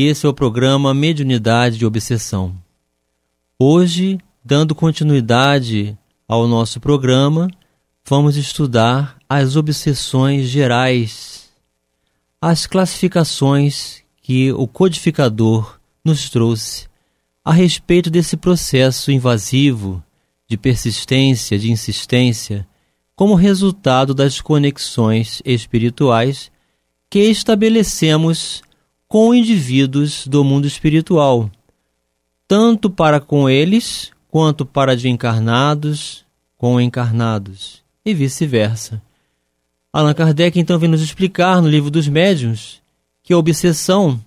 e esse é o programa Mediunidade de Obsessão. Hoje, dando continuidade ao nosso programa, vamos estudar as obsessões gerais, as classificações que o codificador nos trouxe a respeito desse processo invasivo de persistência, de insistência, como resultado das conexões espirituais que estabelecemos com indivíduos do mundo espiritual, tanto para com eles quanto para encarnados com encarnados, e vice-versa. Allan Kardec então vem nos explicar no livro dos Médiuns que a obsessão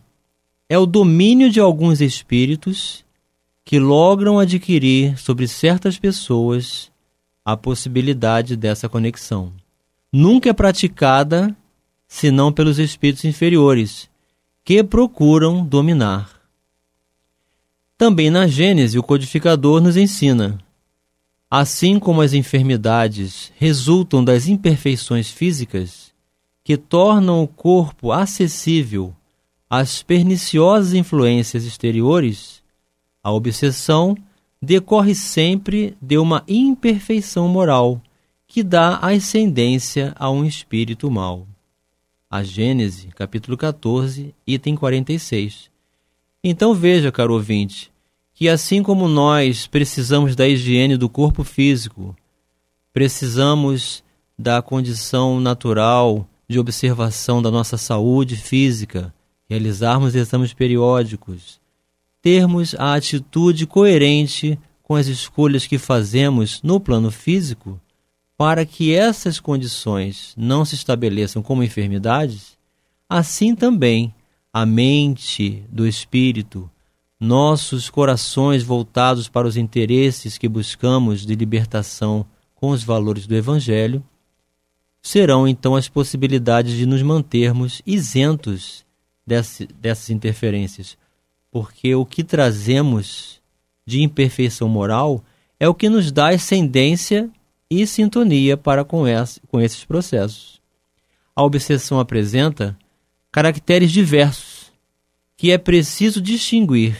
é o domínio de alguns espíritos que logram adquirir sobre certas pessoas a possibilidade dessa conexão. Nunca é praticada senão pelos espíritos inferiores, que procuram dominar. Também na Gênese, o codificador nos ensina: assim como as enfermidades resultam das imperfeições físicas, que tornam o corpo acessível às perniciosas influências exteriores, a obsessão decorre sempre de uma imperfeição moral que dá ascendência a um espírito mau a Gênesis capítulo 14, item 46. Então veja, caro ouvinte, que assim como nós precisamos da higiene do corpo físico, precisamos da condição natural de observação da nossa saúde física, realizarmos exames periódicos, termos a atitude coerente com as escolhas que fazemos no plano físico, para que essas condições não se estabeleçam como enfermidades, assim também a mente do espírito, nossos corações voltados para os interesses que buscamos de libertação com os valores do evangelho, serão então as possibilidades de nos mantermos isentos desse, dessas interferências, porque o que trazemos de imperfeição moral é o que nos dá ascendência e sintonia para com, com esses processos. A obsessão apresenta caracteres diversos que é preciso distinguir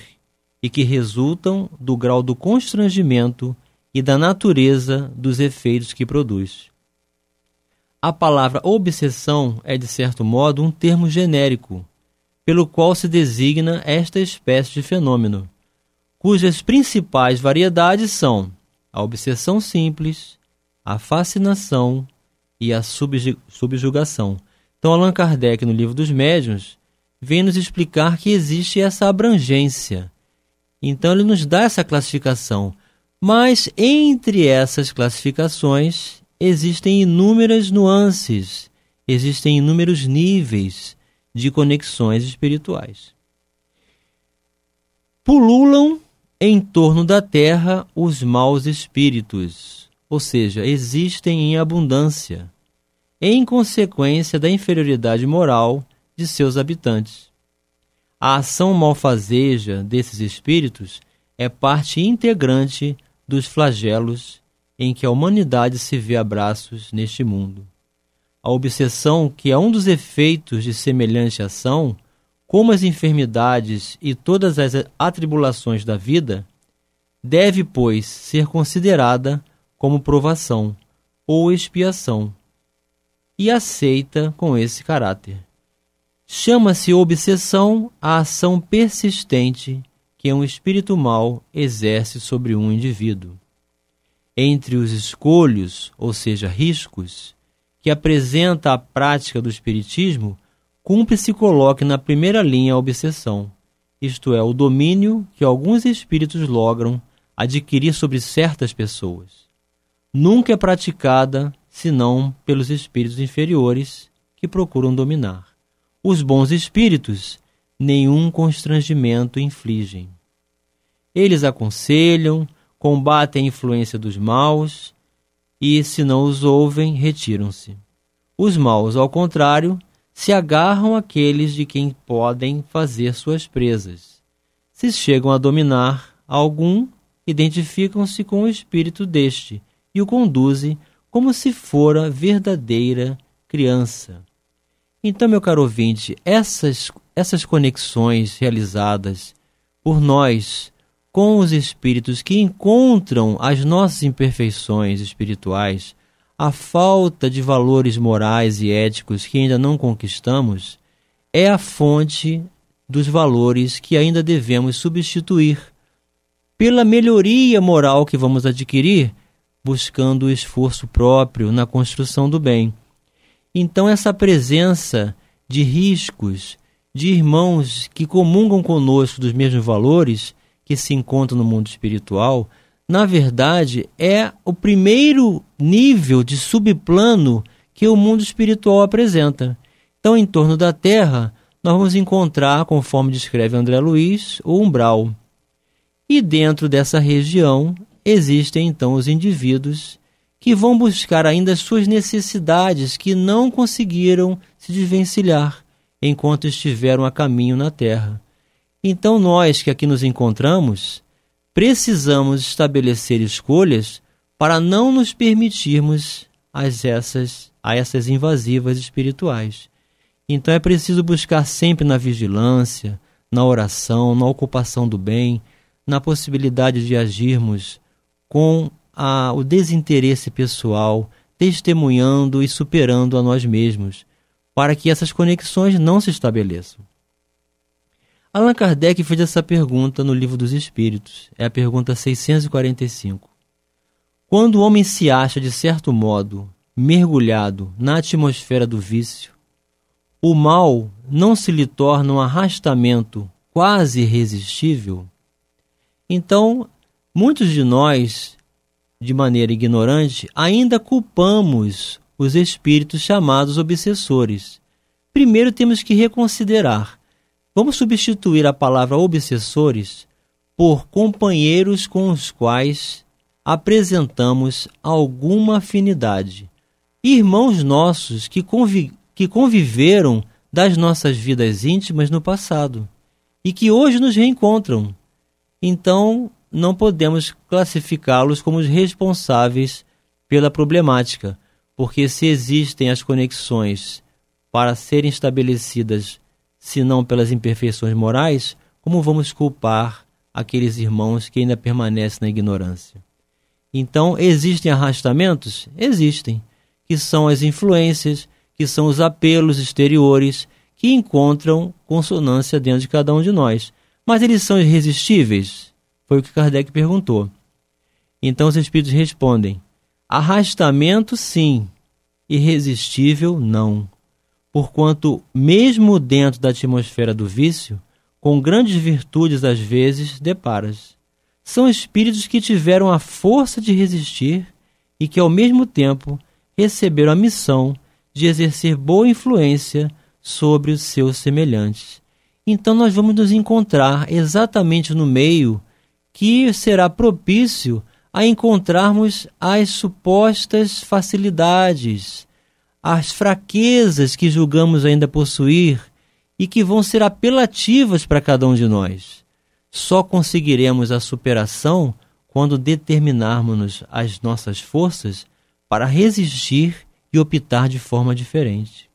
e que resultam do grau do constrangimento e da natureza dos efeitos que produz. A palavra obsessão é, de certo modo, um termo genérico, pelo qual se designa esta espécie de fenômeno, cujas principais variedades são a obsessão simples, a fascinação e a subjugação. Então, Allan Kardec, no livro dos Médiuns, vem nos explicar que existe essa abrangência. Então, ele nos dá essa classificação. Mas entre essas classificações existem inúmeras nuances, existem inúmeros níveis de conexões espirituais. Pululam em torno da terra os maus espíritos, ou seja, existem em abundância, em consequência da inferioridade moral de seus habitantes. A ação malfazeja desses espíritos é parte integrante dos flagelos em que a humanidade se vê a braços neste mundo. A obsessão, que é um dos efeitos de semelhante ação, como as enfermidades e todas as atribulações da vida, deve, pois, ser considerada como provação ou expiação, e aceita com esse caráter. Chama-se obsessão a ação persistente que um espírito mau exerce sobre um indivíduo. Entre os escolhos, ou seja, riscos, que apresenta a prática do espiritismo, cumpre-se coloque na primeira linha a obsessão, isto é, o domínio que alguns espíritos logram adquirir sobre certas pessoas nunca é praticada senão pelos espíritos inferiores que procuram dominar. Os bons espíritos nenhum constrangimento infligem. Eles aconselham, combatem a influência dos maus e, se não os ouvem, retiram-se. Os maus, ao contrário, se agarram àqueles de quem podem fazer suas presas. Se chegam a dominar algum, identificam-se com o espírito deste e o conduze como se fora verdadeira criança. Então, meu caro ouvinte, essas, essas conexões realizadas por nós com os espíritos que encontram as nossas imperfeições espirituais, a falta de valores morais e éticos que ainda não conquistamos, é a fonte dos valores que ainda devemos substituir pela melhoria moral que vamos adquirir buscando o esforço próprio na construção do bem. Então, essa presença de riscos, de irmãos que comungam conosco dos mesmos valores que se encontram no mundo espiritual, na verdade é o primeiro nível de subplano que o mundo espiritual apresenta. Então, em torno da Terra, nós vamos encontrar, conforme descreve André Luiz, o umbral. E dentro dessa região existem então os indivíduos que vão buscar ainda suas necessidades que não conseguiram se desvencilhar enquanto estiveram a caminho na terra. Então, nós que aqui nos encontramos, precisamos estabelecer escolhas para não nos permitirmos as essas, a essas invasivas espirituais. Então, é preciso buscar sempre na vigilância, na oração, na ocupação do bem, na possibilidade de agirmos com a, o desinteresse pessoal, testemunhando e superando a nós mesmos, para que essas conexões não se estabeleçam. Allan Kardec fez essa pergunta no Livro dos Espíritos, é a pergunta 645. Quando o homem se acha, de certo modo, mergulhado na atmosfera do vício, o mal não se lhe torna um arrastamento quase irresistível? Então, Muitos de nós, de maneira ignorante, ainda culpamos os espíritos chamados obsessores. Primeiro temos que reconsiderar. Vamos substituir a palavra obsessores por companheiros com os quais apresentamos alguma afinidade. Irmãos nossos que, que conviveram das nossas vidas íntimas no passado e que hoje nos reencontram. Então, não podemos classificá-los como os responsáveis pela problemática, porque se existem as conexões para serem estabelecidas, se não pelas imperfeições morais, como vamos culpar aqueles irmãos que ainda permanecem na ignorância? Então, existem arrastamentos? Existem, que são as influências, que são os apelos exteriores que encontram consonância dentro de cada um de nós. Mas eles são irresistíveis? Foi o que Kardec perguntou. Então os espíritos respondem: arrastamento, sim, irresistível, não. Porquanto, mesmo dentro da atmosfera do vício, com grandes virtudes às vezes deparas. São espíritos que tiveram a força de resistir e que, ao mesmo tempo, receberam a missão de exercer boa influência sobre os seus semelhantes. Então, nós vamos nos encontrar exatamente no meio que será propício a encontrarmos as supostas facilidades, as fraquezas que julgamos ainda possuir e que vão ser apelativas para cada um de nós. Só conseguiremos a superação quando determinarmos as nossas forças para resistir e optar de forma diferente.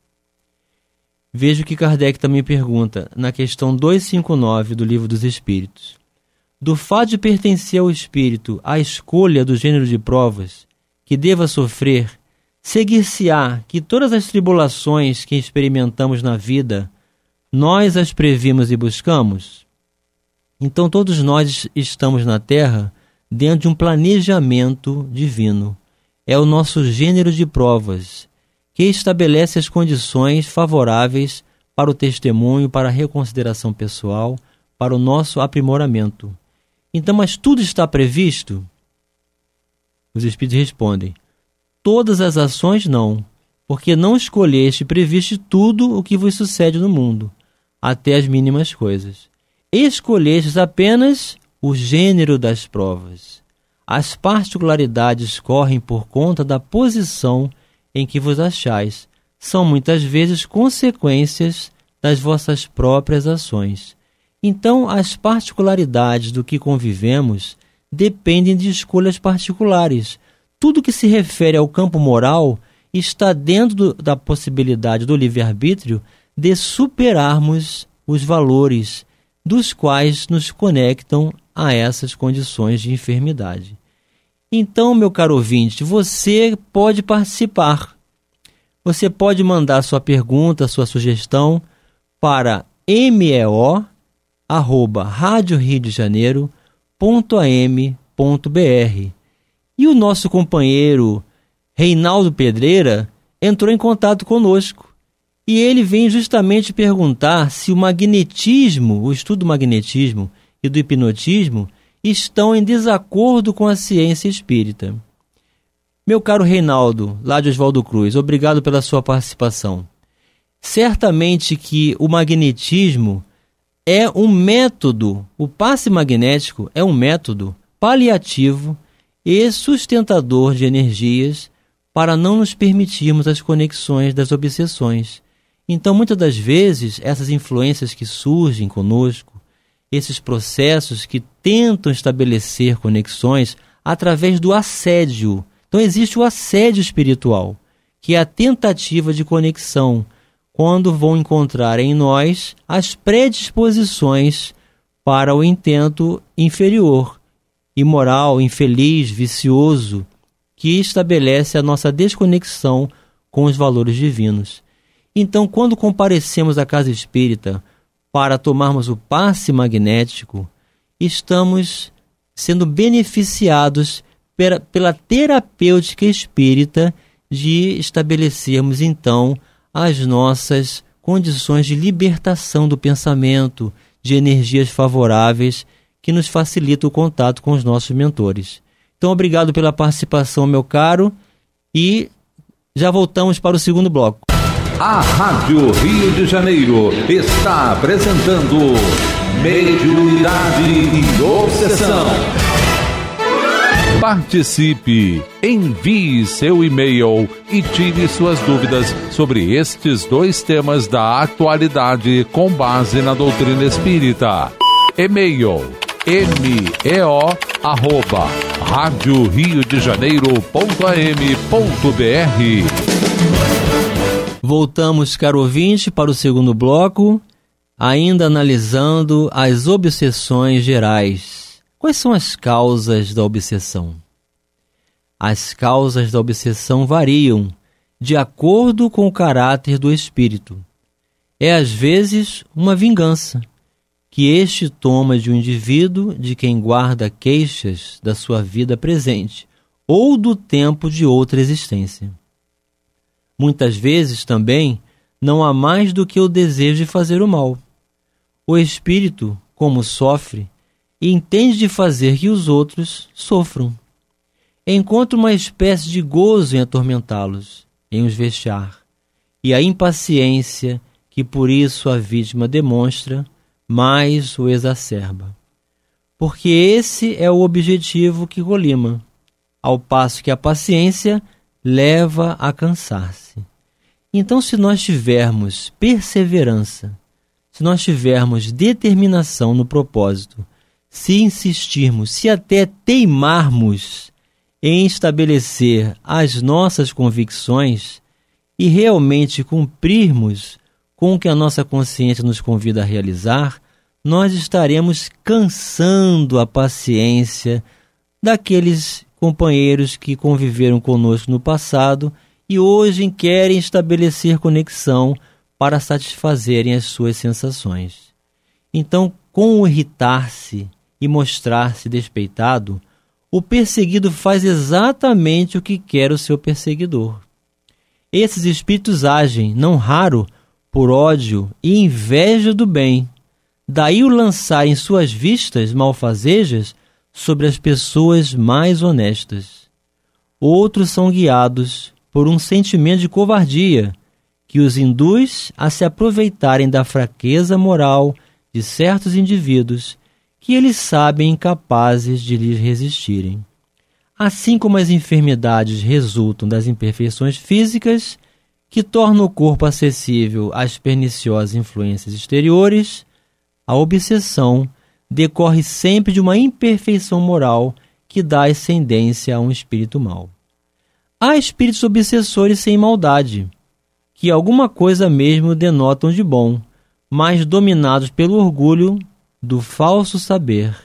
Vejo que Kardec também pergunta na questão 259 do Livro dos Espíritos do fato de pertencer ao espírito a escolha do gênero de provas que deva sofrer, seguir-se-á que todas as tribulações que experimentamos na vida, nós as previmos e buscamos? Então todos nós estamos na Terra dentro de um planejamento divino. É o nosso gênero de provas que estabelece as condições favoráveis para o testemunho, para a reconsideração pessoal, para o nosso aprimoramento. Então, mas tudo está previsto? Os espíritos respondem: Todas as ações não, porque não escolheste previsto tudo o que vos sucede no mundo, até as mínimas coisas. Escolhestes apenas o gênero das provas. As particularidades correm por conta da posição em que vos achais, são muitas vezes consequências das vossas próprias ações. Então, as particularidades do que convivemos dependem de escolhas particulares. Tudo que se refere ao campo moral está dentro do, da possibilidade do livre-arbítrio de superarmos os valores dos quais nos conectam a essas condições de enfermidade. Então, meu caro ouvinte, você pode participar. Você pode mandar sua pergunta, sua sugestão para meo arroba radioriodejaneiro.am.br. E o nosso companheiro Reinaldo Pedreira entrou em contato conosco e ele vem justamente perguntar se o magnetismo, o estudo do magnetismo e do hipnotismo estão em desacordo com a ciência espírita. Meu caro Reinaldo, lá de Oswaldo Cruz, obrigado pela sua participação. Certamente que o magnetismo é um método, o passe magnético é um método paliativo e sustentador de energias para não nos permitirmos as conexões das obsessões. Então, muitas das vezes, essas influências que surgem conosco, esses processos que tentam estabelecer conexões através do assédio. Então, existe o assédio espiritual, que é a tentativa de conexão quando vão encontrar em nós as predisposições para o intento inferior, imoral, infeliz, vicioso, que estabelece a nossa desconexão com os valores divinos. Então, quando comparecemos à casa espírita para tomarmos o passe magnético, estamos sendo beneficiados pela, pela terapêutica espírita de estabelecermos então as nossas condições de libertação do pensamento, de energias favoráveis que nos facilita o contato com os nossos mentores. Então, obrigado pela participação, meu caro, e já voltamos para o segundo bloco. A Rádio Rio de Janeiro está apresentando Mediunidade e Obsessão. Participe! Envie seu e-mail e tire suas dúvidas sobre estes dois temas da atualidade com base na doutrina espírita. E-mail meo arroba rádio rio de janeiro.am.br Voltamos, caro ouvinte, para o segundo bloco, ainda analisando as obsessões gerais. Quais são as causas da obsessão? As causas da obsessão variam de acordo com o caráter do espírito. É às vezes uma vingança que este toma de um indivíduo de quem guarda queixas da sua vida presente ou do tempo de outra existência. Muitas vezes também não há mais do que o desejo de fazer o mal. O espírito, como sofre, e entende de fazer que os outros sofram. Encontra uma espécie de gozo em atormentá-los, em os vexar, e a impaciência que por isso a vítima demonstra mais o exacerba. Porque esse é o objetivo que Golima, ao passo que a paciência leva a cansar-se. Então, se nós tivermos perseverança, se nós tivermos determinação no propósito, se insistirmos, se até teimarmos em estabelecer as nossas convicções e realmente cumprirmos com o que a nossa consciência nos convida a realizar, nós estaremos cansando a paciência daqueles companheiros que conviveram conosco no passado e hoje querem estabelecer conexão para satisfazerem as suas sensações. Então, com o irritar-se, e mostrar-se despeitado, o perseguido faz exatamente o que quer o seu perseguidor. Esses espíritos agem, não raro, por ódio e inveja do bem. Daí o lançarem suas vistas malfazejas sobre as pessoas mais honestas. Outros são guiados por um sentimento de covardia que os induz a se aproveitarem da fraqueza moral de certos indivíduos que eles sabem incapazes de lhes resistirem. Assim como as enfermidades resultam das imperfeições físicas, que tornam o corpo acessível às perniciosas influências exteriores, a obsessão decorre sempre de uma imperfeição moral que dá ascendência a um espírito mau. Há espíritos obsessores sem maldade, que alguma coisa mesmo denotam de bom, mas dominados pelo orgulho, do falso saber.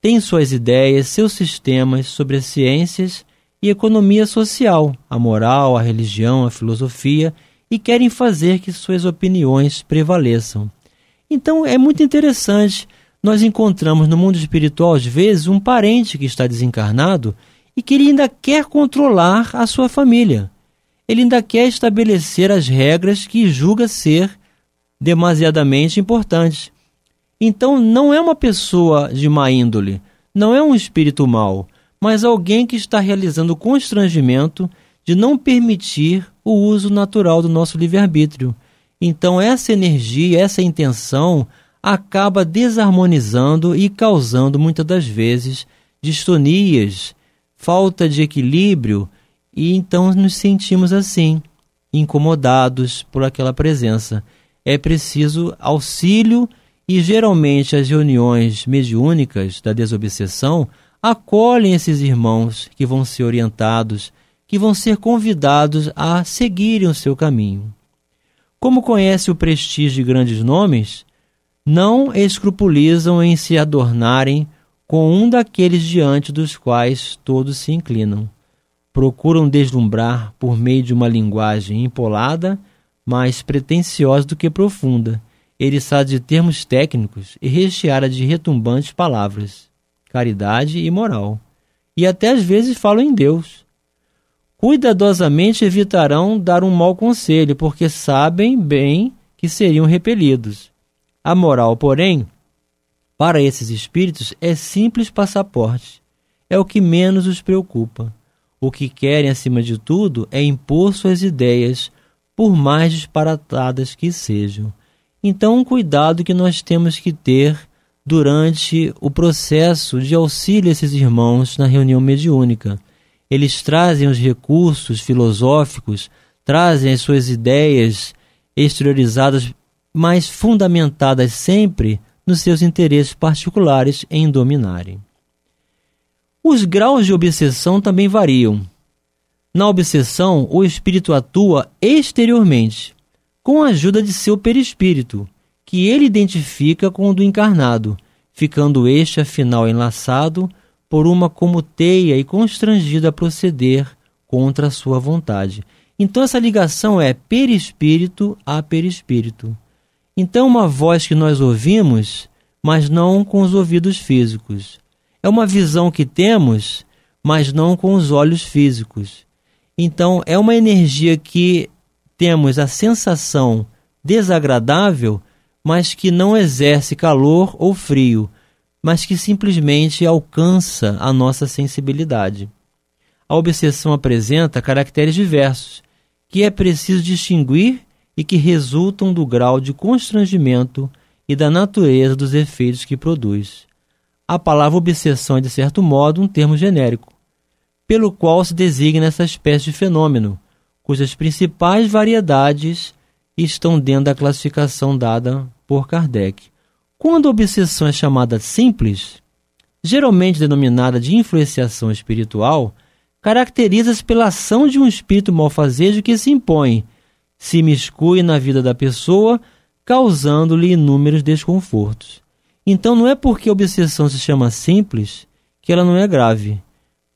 Tem suas ideias, seus sistemas sobre as ciências e economia social, a moral, a religião, a filosofia e querem fazer que suas opiniões prevaleçam. Então é muito interessante. Nós encontramos no mundo espiritual, às vezes, um parente que está desencarnado e que ele ainda quer controlar a sua família. Ele ainda quer estabelecer as regras que julga ser demasiadamente importantes. Então não é uma pessoa de má índole, não é um espírito mau, mas alguém que está realizando o constrangimento de não permitir o uso natural do nosso livre-arbítrio. Então essa energia, essa intenção acaba desarmonizando e causando muitas das vezes distonias, falta de equilíbrio e então nos sentimos assim, incomodados por aquela presença. É preciso auxílio e geralmente as reuniões mediúnicas da desobsessão acolhem esses irmãos que vão ser orientados, que vão ser convidados a seguirem o seu caminho. Como conhece o prestígio de grandes nomes, não escrupulizam em se adornarem com um daqueles diante dos quais todos se inclinam. Procuram deslumbrar por meio de uma linguagem empolada, mais pretensiosa do que profunda ele sabe de termos técnicos e recheara de retumbantes palavras, caridade e moral, e até às vezes fala em Deus. Cuidadosamente evitarão dar um mau conselho, porque sabem bem que seriam repelidos. A moral, porém, para esses espíritos é simples passaporte, é o que menos os preocupa. O que querem, acima de tudo, é impor suas ideias, por mais disparatadas que sejam. Então, um cuidado que nós temos que ter durante o processo de auxílio a esses irmãos na reunião mediúnica. Eles trazem os recursos filosóficos, trazem as suas ideias exteriorizadas, mas fundamentadas sempre nos seus interesses particulares em dominarem. Os graus de obsessão também variam. Na obsessão, o espírito atua exteriormente, com a ajuda de seu perispírito, que ele identifica com o do encarnado, ficando este afinal enlaçado por uma como teia e constrangido a proceder contra a sua vontade. Então essa ligação é perispírito a perispírito. Então uma voz que nós ouvimos, mas não com os ouvidos físicos. É uma visão que temos, mas não com os olhos físicos. Então é uma energia que temos a sensação desagradável, mas que não exerce calor ou frio, mas que simplesmente alcança a nossa sensibilidade. A obsessão apresenta caracteres diversos, que é preciso distinguir e que resultam do grau de constrangimento e da natureza dos efeitos que produz. A palavra obsessão é, de certo modo, um termo genérico, pelo qual se designa essa espécie de fenômeno, cujas principais variedades estão dentro da classificação dada por Kardec. Quando a obsessão é chamada simples, geralmente denominada de influenciação espiritual, caracteriza-se pela ação de um espírito malfazejo que se impõe, se miscui na vida da pessoa, causando-lhe inúmeros desconfortos. Então não é porque a obsessão se chama simples que ela não é grave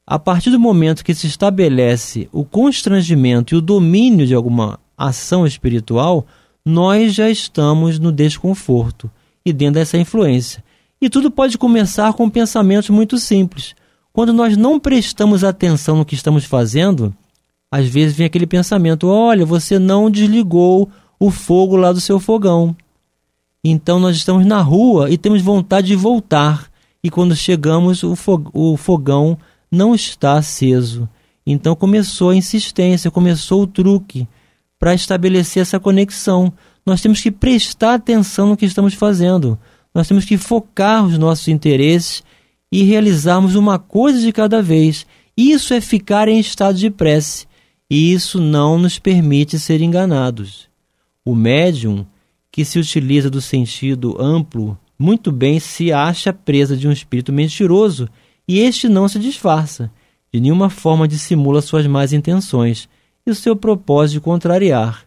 a partir do momento que se estabelece o constrangimento e o domínio de alguma ação espiritual, nós já estamos no desconforto e dentro dessa influência. E tudo pode começar com pensamentos muito simples. Quando nós não prestamos atenção no que estamos fazendo, às vezes vem aquele pensamento: olha, você não desligou o fogo lá do seu fogão. Então nós estamos na rua e temos vontade de voltar. E quando chegamos, o fogão não está aceso. Então começou a insistência, começou o truque para estabelecer essa conexão. Nós temos que prestar atenção no que estamos fazendo. Nós temos que focar os nossos interesses e realizarmos uma coisa de cada vez. Isso é ficar em estado de prece. E isso não nos permite ser enganados. O médium que se utiliza do sentido amplo muito bem se acha presa de um espírito mentiroso e este não se disfarça, de nenhuma forma dissimula suas más intenções e o seu propósito de contrariar.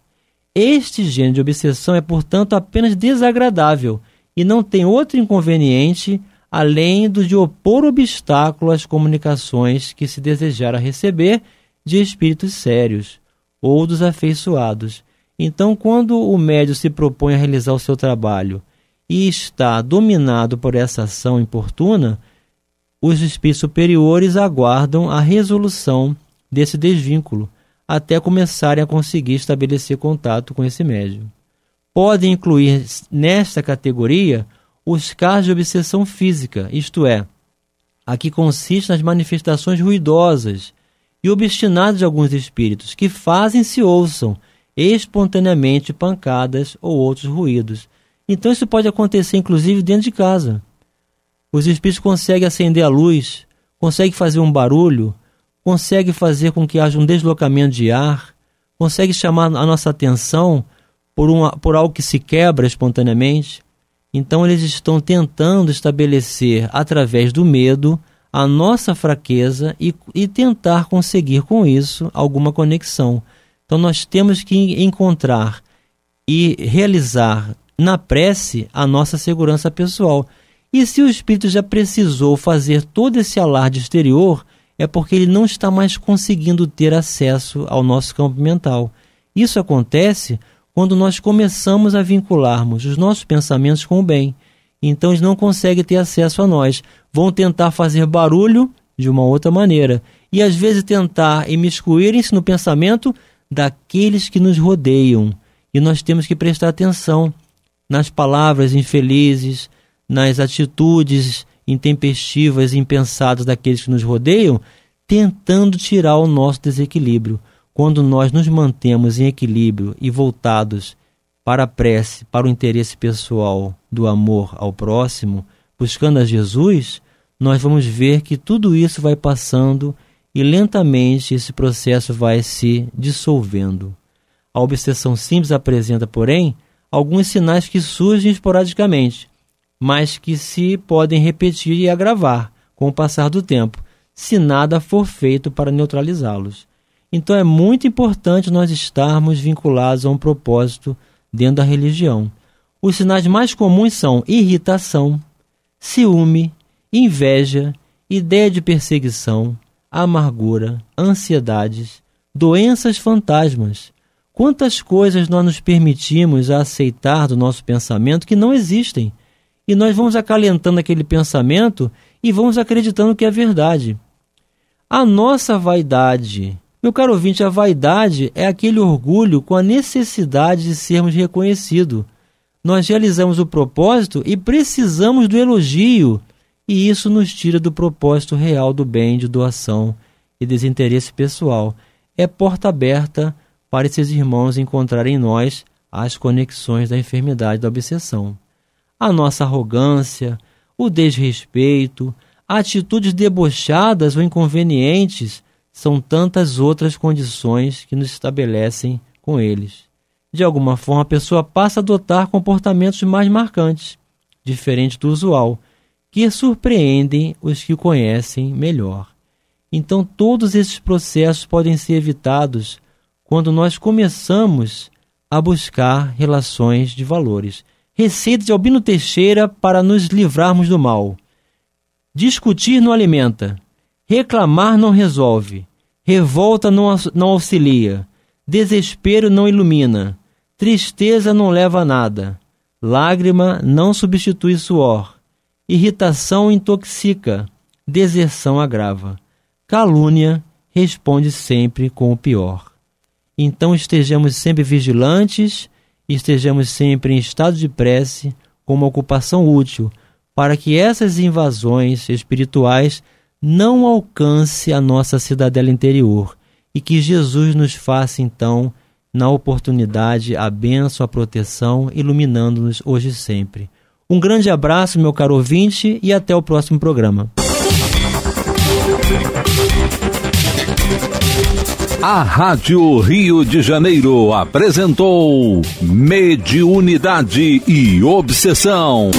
Este gênero de obsessão é, portanto, apenas desagradável e não tem outro inconveniente além do de opor obstáculo às comunicações que se desejara receber de espíritos sérios ou dos afeiçoados. Então, quando o médio se propõe a realizar o seu trabalho e está dominado por essa ação importuna, os espíritos superiores aguardam a resolução desse desvínculo até começarem a conseguir estabelecer contato com esse médium. Podem incluir nesta categoria os casos de obsessão física, isto é, a que consiste nas manifestações ruidosas e obstinadas de alguns espíritos que fazem se ouçam espontaneamente pancadas ou outros ruídos. Então isso pode acontecer inclusive dentro de casa. Os espíritos conseguem acender a luz, conseguem fazer um barulho, conseguem fazer com que haja um deslocamento de ar, conseguem chamar a nossa atenção por, uma, por algo que se quebra espontaneamente. Então, eles estão tentando estabelecer, através do medo, a nossa fraqueza e, e tentar conseguir com isso alguma conexão. Então, nós temos que encontrar e realizar na prece a nossa segurança pessoal. E se o espírito já precisou fazer todo esse alarde exterior, é porque ele não está mais conseguindo ter acesso ao nosso campo mental. Isso acontece quando nós começamos a vincularmos os nossos pensamentos com o bem. Então eles não conseguem ter acesso a nós. Vão tentar fazer barulho de uma outra maneira. E às vezes tentar imiscuírem-se no pensamento daqueles que nos rodeiam. E nós temos que prestar atenção nas palavras infelizes, nas atitudes intempestivas e impensadas daqueles que nos rodeiam, tentando tirar o nosso desequilíbrio. Quando nós nos mantemos em equilíbrio e voltados para a prece, para o interesse pessoal do amor ao próximo, buscando a Jesus, nós vamos ver que tudo isso vai passando e lentamente esse processo vai se dissolvendo. A obsessão simples apresenta, porém, alguns sinais que surgem esporadicamente, mas que se podem repetir e agravar com o passar do tempo, se nada for feito para neutralizá-los. Então é muito importante nós estarmos vinculados a um propósito dentro da religião. Os sinais mais comuns são irritação, ciúme, inveja, ideia de perseguição, amargura, ansiedades, doenças fantasmas. Quantas coisas nós nos permitimos aceitar do nosso pensamento que não existem e nós vamos acalentando aquele pensamento e vamos acreditando que é verdade. A nossa vaidade, meu caro ouvinte, a vaidade é aquele orgulho com a necessidade de sermos reconhecidos. Nós realizamos o propósito e precisamos do elogio, e isso nos tira do propósito real do bem, de doação e desinteresse pessoal. É porta aberta para esses irmãos encontrarem em nós as conexões da enfermidade da obsessão a nossa arrogância, o desrespeito, atitudes debochadas ou inconvenientes, são tantas outras condições que nos estabelecem com eles. De alguma forma, a pessoa passa a adotar comportamentos mais marcantes, diferente do usual, que surpreendem os que o conhecem melhor. Então, todos esses processos podem ser evitados quando nós começamos a buscar relações de valores. Receita de Albino Teixeira para nos livrarmos do mal. Discutir não alimenta. Reclamar não resolve. Revolta não, não auxilia. Desespero não ilumina. Tristeza não leva a nada. Lágrima não substitui suor. Irritação intoxica. Deserção agrava. Calúnia responde sempre com o pior. Então estejamos sempre vigilantes e estejamos sempre em estado de prece, com uma ocupação útil, para que essas invasões espirituais não alcancem a nossa cidadela interior e que Jesus nos faça então, na oportunidade, a bênção, a proteção, iluminando-nos hoje e sempre. Um grande abraço, meu caro ouvinte, e até o próximo programa. A Rádio Rio de Janeiro apresentou Mediunidade e Obsessão.